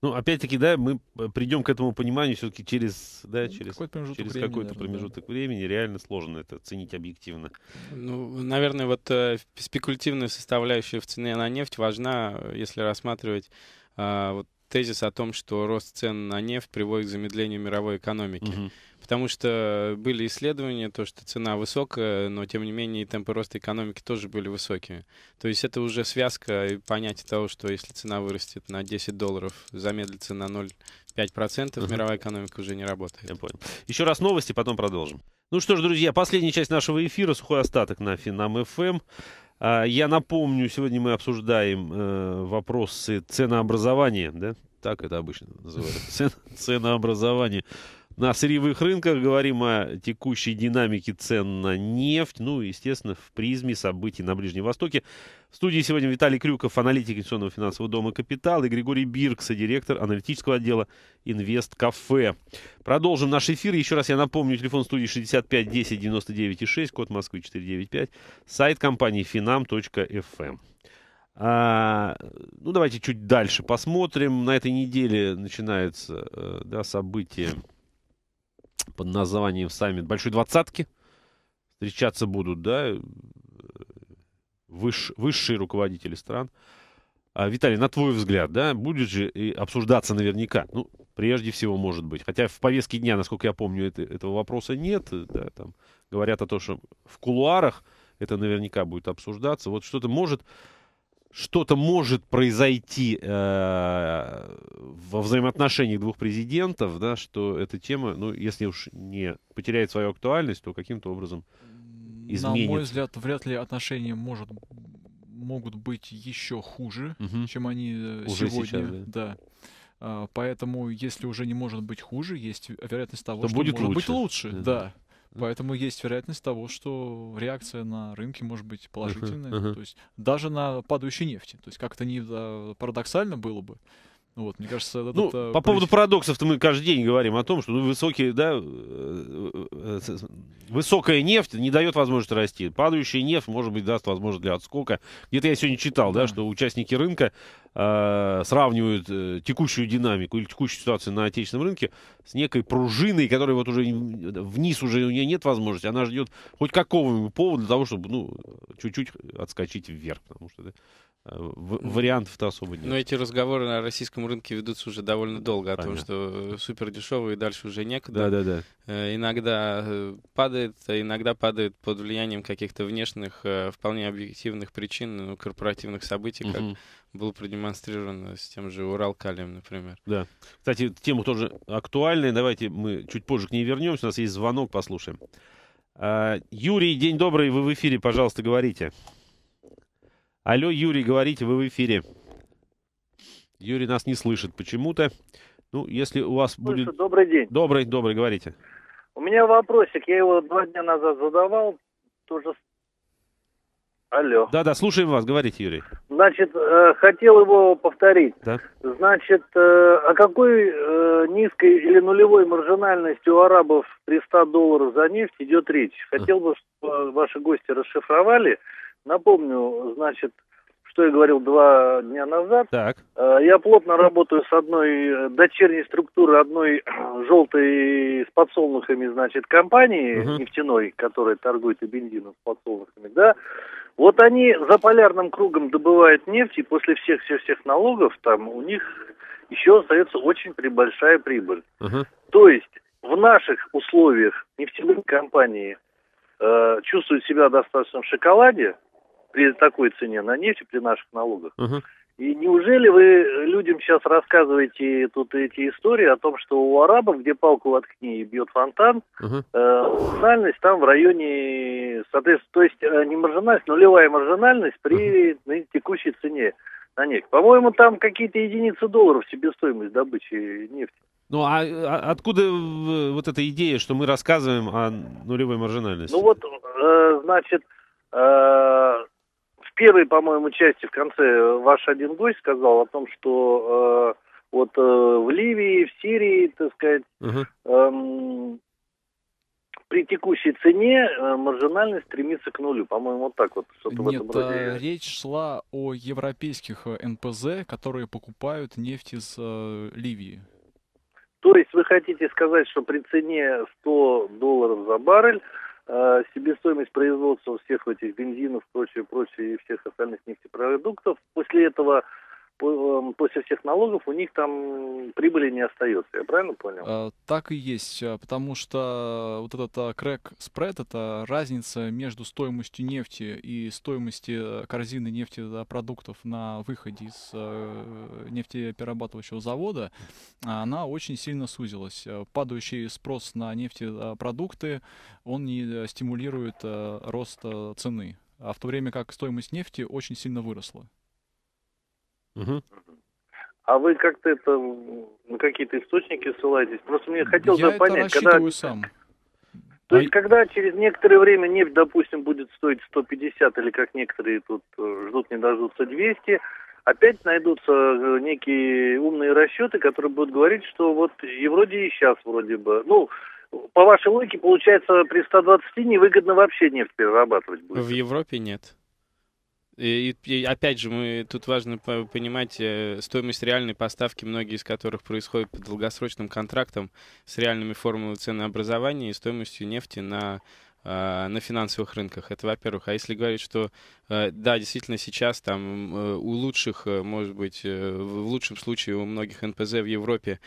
Ну, опять-таки, да, мы придем к этому пониманию все-таки через, да, через, ну, какой промежуток через какой-то промежуток да. времени. Реально сложно это оценить объективно. Ну, наверное, вот э, спекулятивная составляющая в цене на нефть важна, если рассматривать э, вот тезис о том, что рост цен на нефть приводит к замедлению мировой экономики. Угу. Потому что были исследования, то, что цена высокая, но тем не менее темпы роста экономики тоже были высокие. То есть это уже связка и понятие того, что если цена вырастет на 10 долларов, замедлится на 0,5%, угу. мировая экономика уже не работает. Я понял. Еще раз новости, потом продолжим. Ну что ж, друзья, последняя часть нашего эфира, сухой остаток на Финам-ФМ. А, я напомню, сегодня мы обсуждаем э, вопросы ценообразования, да? Так это обычно называют. Ценообразование на сырьевых рынках, говорим о текущей динамике цен на нефть, ну и, естественно, в призме событий на Ближнем Востоке. В студии сегодня Виталий Крюков, аналитик инвестиционного финансового дома «Капитал», и Григорий Биркса, директор аналитического отдела «Инвест Кафе». Продолжим наш эфир. Еще раз я напомню, телефон студии 65 10 99 6, код Москвы 495, сайт компании finam.fm. Эм». А, ну, давайте чуть дальше посмотрим. На этой неделе начинается э, да, событие под названием «Саммит Большой Двадцатки». Встречаться будут, да, э, высш, высшие руководители стран. А, Виталий, на твой взгляд, да, будет же и обсуждаться наверняка, ну, прежде всего, может быть. Хотя в повестке дня, насколько я помню, это, этого вопроса нет. Да, там говорят о том, что в кулуарах это наверняка будет обсуждаться. Вот что-то может что-то может произойти э, во взаимоотношениях двух президентов, да, что эта тема, ну, если уж не потеряет свою актуальность, то каким-то образом изменит. На мой взгляд, вряд ли отношения может, могут быть еще хуже, угу. чем они э, уже сегодня. Сейчас, да. да. А, поэтому, если уже не может быть хуже, есть вероятность того, то что будет может лучше. быть лучше. Да. да. Поэтому есть вероятность того, что реакция на рынке может быть положительной, uh-huh, то есть даже на падающей нефти. То есть как-то не а, парадоксально было бы, ну вот, мне кажется, это, ну, это по поводу парадоксов-то мы каждый день говорим о том, что ну, высокие, да, э, э, э, высокая нефть не дает возможности расти. Падающая нефть, может быть, даст возможность для отскока. Где-то я сегодня читал, да, да что участники рынка э, сравнивают э, текущую динамику или текущую ситуацию на отечественном рынке с некой пружиной, которая вот уже вниз уже у нее нет возможности. Она ждет хоть какого-нибудь повода для того, чтобы, ну, чуть-чуть отскочить вверх, потому что это вариантов-то особо нет. Но эти разговоры на российском рынке ведутся уже довольно долго, Понятно. о том, что э, супер дешево и дальше уже некуда. Да, да, да. Э, иногда э, падает, а иногда падает под влиянием каких-то внешних, вполне объективных причин, ну, корпоративных событий, угу. как было продемонстрировано с тем же Уралкалием, например. Да. Кстати, тема тоже актуальная. Давайте мы чуть позже к ней вернемся. У нас есть звонок, послушаем. А, Юрий, день добрый, вы в эфире, пожалуйста, говорите. Алло, Юрий, говорите, вы в эфире. Юрий нас не слышит почему-то. Ну, если у вас Слышу, будет... Добрый день. Добрый, добрый, говорите. У меня вопросик, я его два дня назад задавал, тоже... Алло. Да-да, слушаем вас, говорите, Юрий. Значит, э, хотел его повторить. Да. Значит, э, о а какой э, низкой или нулевой маржинальности у арабов при 100 долларов за нефть идет речь? Хотел бы, чтобы ваши гости расшифровали, Напомню, значит, что я говорил два дня назад. Так. Э, я плотно работаю с одной дочерней структуры одной [CLEARS THROAT] желтой с подсолнухами, значит, компании угу. нефтяной, которая торгует и бензином с подсолнухами, да. Вот они за полярным кругом добывают нефть, и после всех-всех-всех налогов там у них еще остается очень прибольшая прибыль. Угу. То есть в наших условиях нефтяные компании э, чувствуют себя достаточно в шоколаде, при такой цене на нефть, при наших налогах. Угу. И неужели вы людям сейчас рассказываете тут эти истории о том, что у арабов, где палку воткни и бьет фонтан, угу. э, маржинальность там в районе, соответственно, то есть э, не маржинальность, нулевая маржинальность при угу. текущей цене на нефть. По-моему, там какие-то единицы долларов себестоимость добычи нефти. Ну а, а откуда вот эта идея, что мы рассказываем о нулевой маржинальности? Ну вот, э, значит, э, первой, по-моему, части в конце э, ваш один гость сказал о том, что э, вот э, в Ливии, в Сирии, так сказать, угу. эм, при текущей цене э, маржинальность стремится к нулю. По-моему, вот так вот. Что-то Нет, в этом э, роде... речь шла о европейских НПЗ, которые покупают нефть из э, Ливии. То есть вы хотите сказать, что при цене 100 долларов за баррель Э, себестоимость производства всех этих бензинов, прочее, прочее, и всех остальных нефтепродуктов. После этого Эм, после всех налогов у них там прибыли не остается, я правильно понял? Э, так и есть, э, потому что э, вот этот крэк спред это разница между стоимостью нефти и стоимостью корзины нефтепродуктов на выходе из нефтеперерабатывающего завода, а она очень сильно сузилась. Падающий спрос на нефтепродукты, он не стимулирует рост цены, а в то время как стоимость нефти очень сильно выросла. А вы как-то это на какие-то источники ссылаетесь? Просто мне хотелось бы понять, когда... сам. То а... есть, когда через некоторое время нефть, допустим, будет стоить 150 или как некоторые тут э, ждут, не дождутся 200, опять найдутся э, некие умные расчеты, которые будут говорить, что вот и вроде и сейчас вроде бы. Ну, по вашей логике, получается, при 120 невыгодно вообще нефть перерабатывать будет. В Европе нет. И, и опять же, мы тут важно понимать э, стоимость реальной поставки, многие из которых происходят по долгосрочным контрактам с реальными формулами ценообразования и стоимостью нефти на а, на финансовых рынках. Это, во-первых. А если говорить, что э, да, действительно сейчас там э, у лучших, может быть, в лучшем случае у многих НПЗ в Европе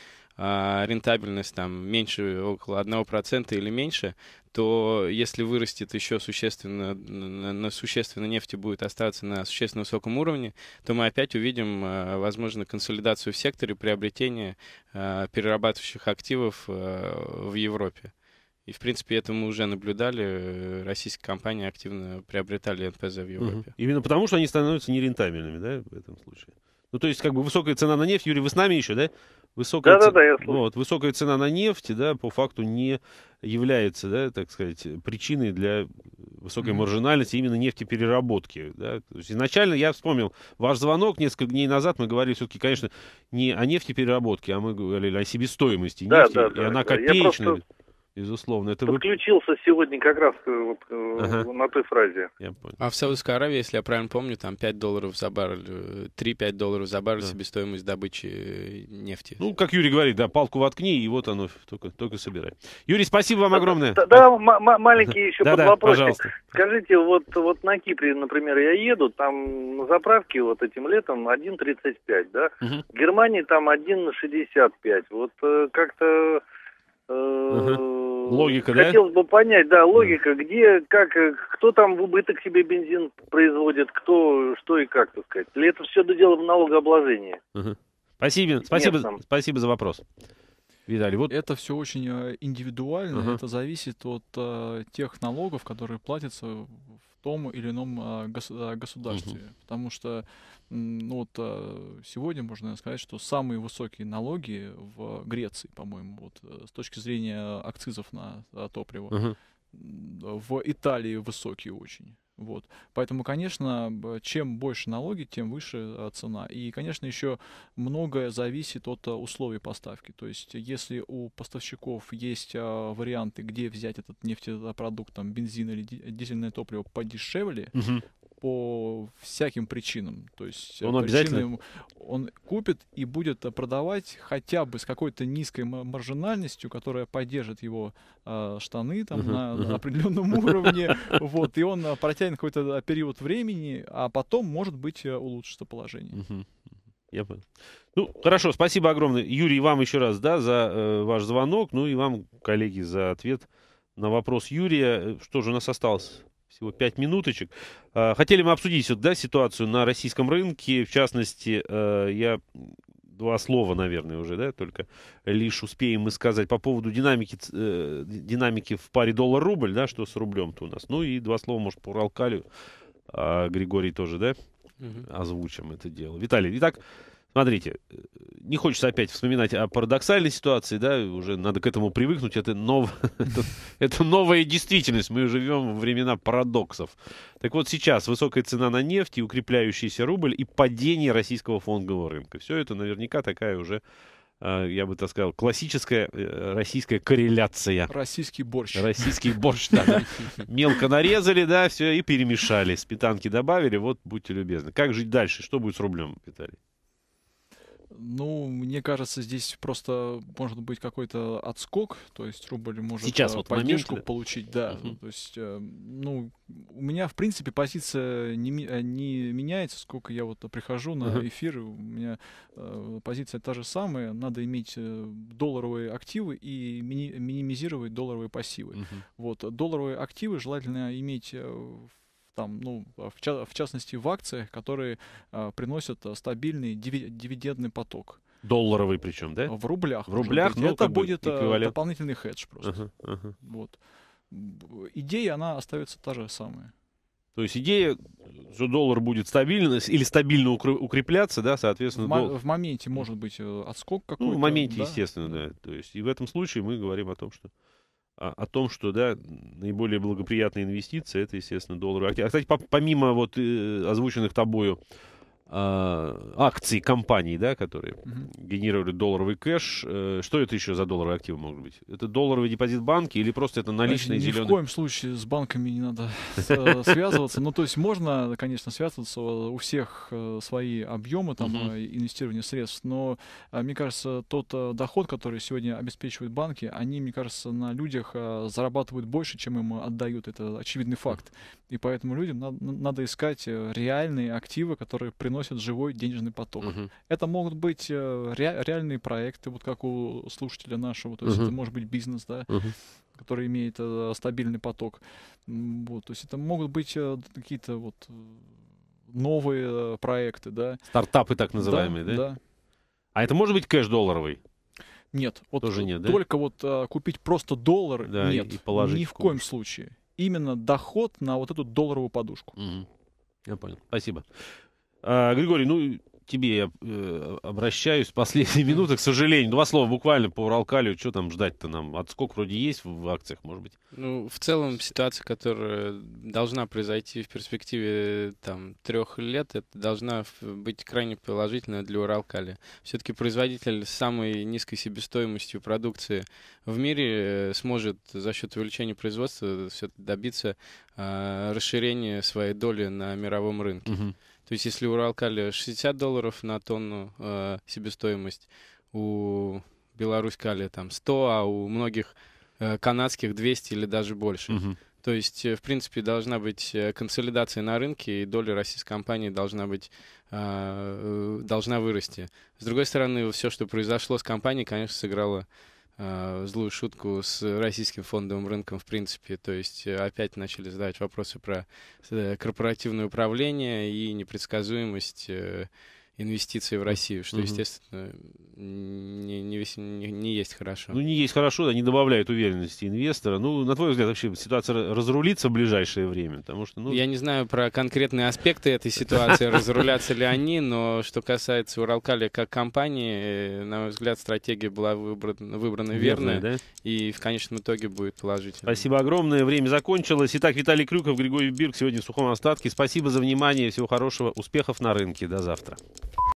а, рентабельность там меньше, около 1% или меньше, то если вырастет еще существенно, на существенно нефти будет остаться на существенно высоком уровне, то мы опять увидим, а, возможно, консолидацию в секторе, приобретения а, перерабатывающих активов в Европе. И, в принципе, это мы уже наблюдали. Э, российские компании активно приобретали НПЗ в Европе. Угу. Именно потому, что они становятся нерентабельными, да, в этом случае? Ну, то есть, как бы высокая цена на нефть, Юрий, вы с нами еще, да? высокая, да, ц... да, да, вот, высокая цена на нефть, да, по факту не является, да, так сказать, причиной для высокой маржинальности именно нефтепереработки. Да? То есть изначально я вспомнил ваш звонок несколько дней назад, мы говорили все-таки, конечно, не о нефтепереработке, а мы говорили о себестоимости нефти, да, да, и она копеечная. Я просто Безусловно, это подключился вы... сегодня как раз э, вот, э, ага. на той фразе. Я понял. А в Саудовской Аравии, если я правильно помню, там 5 долларов за баррель, 3-5 э, долларов за баррель да. себестоимость добычи нефти. Ну, как Юрий говорит, да, палку воткни, и вот оно, только, только собирай. Юрий, спасибо вам огромное. Да, да маленький еще да, под да, Скажите, вот, вот на Кипре, например, я еду, там на заправке вот этим летом 1,35, да? Угу. В Германии там 1,65. Вот как-то Э, логика, да? Хотелось бы понять, да, логика, где, как, э, кто там в убыток себе бензин производит, кто, что и как, так сказать. Или это все дело в налогообложении? Спасибо, спасибо, спасибо за вопрос. Виталий, вот... Это все очень э, индивидуально, uh-huh. это зависит от э, тех налогов, которые платятся в тому или иному а, а, государстве. Угу. Потому что ну, вот, а, сегодня можно сказать, что самые высокие налоги в Греции, по-моему, вот, э, с точки зрения акцизов на топливо. Угу. В Италии высокие очень. Вот. Поэтому, конечно, чем больше налоги, тем выше а, цена. И, конечно, еще многое зависит от а, условий поставки. То есть, если у поставщиков есть а, варианты, где взять этот нефтепродукт, там, бензин или дизельное топливо подешевле, угу по всяким причинам. То есть э, он обязательно он купит и будет э, продавать хотя бы с какой-то низкой маржинальностью, которая поддержит его э, штаны там uh-huh, на, uh-huh. на определенном уровне, вот и он э, протянет какой-то период времени, а потом может быть улучшится положение. Я понял. Ну, хорошо, спасибо огромное. Юрий, вам еще раз, да, за ваш звонок, ну и вам, коллеги, за ответ на вопрос Юрия. Что же у нас осталось? всего 5 минуточек. А, хотели мы обсудить да, ситуацию на российском рынке. В частности, э, я два слова, наверное, уже, да, только лишь успеем мы сказать по поводу динамики, э, динамики в паре доллар-рубль, да, что с рублем-то у нас. Ну и два слова, может, по Уралкалю. А, Григорий тоже, да, угу. озвучим это дело. Виталий, итак, смотрите, не хочется опять вспоминать о парадоксальной ситуации, да, уже надо к этому привыкнуть, это, нов... [LAUGHS] это, это новая действительность, мы живем в времена парадоксов. Так вот сейчас высокая цена на нефть и укрепляющийся рубль и падение российского фондового рынка. Все это наверняка такая уже э, я бы так сказал, классическая э, российская корреляция. Российский борщ. Российский [LAUGHS] борщ, да. Мелко нарезали, да, все, и перемешали. Сметанки добавили, вот будьте любезны. Как жить дальше? Что будет с рублем, Виталий? Ну, мне кажется, здесь просто может быть какой-то отскок, то есть рубль может Сейчас, э, вот поддержку момент, получить, да. uh То есть, э, ну, у меня, в принципе, позиция не, э, не меняется, сколько я вот прихожу на uh эфир, у меня позиция та же самая, надо иметь долларовые активы и мини- минимизировать долларовые пассивы. uh Вот, долларовые активы желательно иметь в там, ну, а в, ча- в частности, в акциях, которые э, приносят а, стабильный дивид- дивидендный поток. Долларовый причем, да? В рублях. В рублях, но ну, это будет эквивалент. дополнительный хедж просто. Uh-huh, uh-huh. Вот. Идея, она остается та же самая. То есть идея, что доллар будет стабильно или стабильно укрепляться, да, соответственно. В, дол... в моменте может быть э, отскок какой-то. Ну, в моменте, да? естественно, да. да. То есть и в этом случае мы говорим о том, что о том, что да, наиболее благоприятные инвестиции это, естественно, доллары. А, кстати, помимо вот э, озвученных тобою Э, акции компаний, да, которые угу. генерировали долларовый кэш. Э, что это еще за долларовые активы могут быть? Это долларовый депозит банки или просто это э, наличные Значит, зеленые? Ни в коем случае с банками не надо связываться. Ну, то есть можно, конечно, связываться. У всех свои объемы там инвестирования средств, но мне кажется, тот доход, который сегодня обеспечивают банки, они, мне кажется, на людях зарабатывают больше, чем им отдают. Это очевидный факт. И поэтому людям надо искать реальные активы, которые приносят приносят живой денежный поток. Угу. Это могут быть э, ре- реальные проекты, вот как у слушателя нашего, то есть угу. это может быть бизнес, да, угу. который имеет э, стабильный поток. Вот, то есть это могут быть э, какие-то вот э, новые э, проекты, да. Стартапы так называемые, да? Да. да. А это может быть кэш долларовый? Нет, вот Тоже нет, да? только вот а, купить просто доллар да, нет, и положить ни в коем случае. Именно доход на вот эту долларовую подушку. Угу. Я понял. Спасибо. А, Григорий, ну, тебе я э, обращаюсь в [LAUGHS] последние минуты, к сожалению. Два слова буквально по Уралкалию. Что там ждать-то нам? Отскок а вроде есть в акциях, может быть? Ну, в целом ситуация, которая должна произойти в перспективе там трех лет, это должна быть крайне положительная для Уралкали. Все-таки производитель с самой низкой себестоимостью продукции в мире э, сможет за счет увеличения производства все добиться э, расширения своей доли на мировом рынке. Угу. То есть если Уралкали 60 долларов на тонну э, себестоимость, у Беларуськали там 100, а у многих э, канадских 200 или даже больше. Угу. То есть, э, в принципе, должна быть э, консолидация на рынке, и доля российской компании должна быть э, э должна вырасти. С другой стороны, все, что произошло с компанией, конечно, сыграло Э, злую шутку с российским фондовым рынком в принципе. То есть э, опять начали задавать вопросы про э, корпоративное управление и непредсказуемость инвестиции в Россию, что, угу. естественно, не, не, не, не есть хорошо. Ну, не есть хорошо, да, не добавляет уверенности инвестора. Ну, на твой взгляд, вообще ситуация разрулится в ближайшее время? Потому что, ну... Я не знаю про конкретные аспекты этой ситуации, [LAUGHS] разрулятся ли они, но что касается Уралкали как компании, э, на мой взгляд, стратегия была выбрана, выбрана верная, да? и в конечном итоге будет положительно. Спасибо огромное, время закончилось. Итак, Виталий Крюков, Григорий Бирк сегодня в сухом остатке. Спасибо за внимание, всего хорошего, успехов на рынке. До завтра.